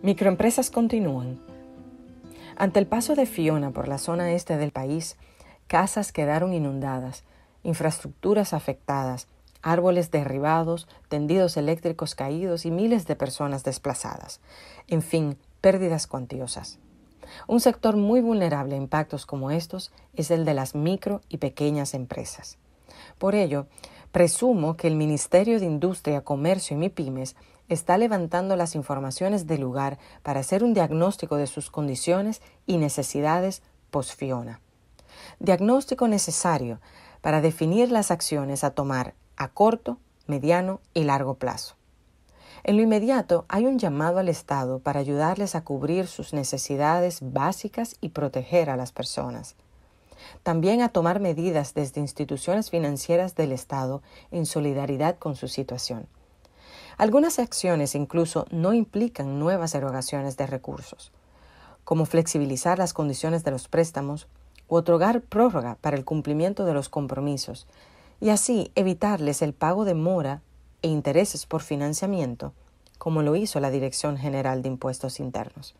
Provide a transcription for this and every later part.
Microempresas continúan. Ante el paso de Fiona por la zona este del país, casas quedaron inundadas, infraestructuras afectadas, árboles derribados, tendidos eléctricos caídos y miles de personas desplazadas. En fin, pérdidas cuantiosas. Un sector muy vulnerable a impactos como estos es el de las micro y pequeñas empresas. Por ello, Presumo que el Ministerio de Industria, Comercio y MIPIMES está levantando las informaciones del lugar para hacer un diagnóstico de sus condiciones y necesidades posfiona. Diagnóstico necesario para definir las acciones a tomar a corto, mediano y largo plazo. En lo inmediato hay un llamado al Estado para ayudarles a cubrir sus necesidades básicas y proteger a las personas también a tomar medidas desde instituciones financieras del Estado en solidaridad con su situación. Algunas acciones incluso no implican nuevas erogaciones de recursos, como flexibilizar las condiciones de los préstamos u otorgar prórroga para el cumplimiento de los compromisos, y así evitarles el pago de mora e intereses por financiamiento, como lo hizo la Dirección General de Impuestos Internos.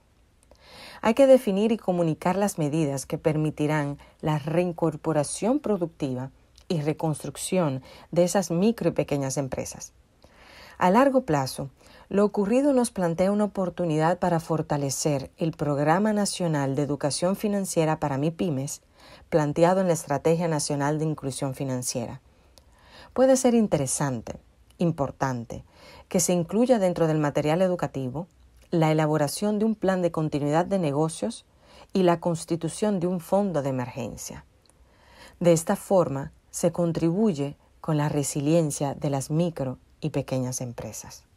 Hay que definir y comunicar las medidas que permitirán la reincorporación productiva y reconstrucción de esas micro y pequeñas empresas. A largo plazo, lo ocurrido nos plantea una oportunidad para fortalecer el Programa Nacional de Educación Financiera para MIPIMES, planteado en la Estrategia Nacional de Inclusión Financiera. Puede ser interesante, importante, que se incluya dentro del material educativo la elaboración de un plan de continuidad de negocios y la constitución de un fondo de emergencia. De esta forma, se contribuye con la resiliencia de las micro y pequeñas empresas.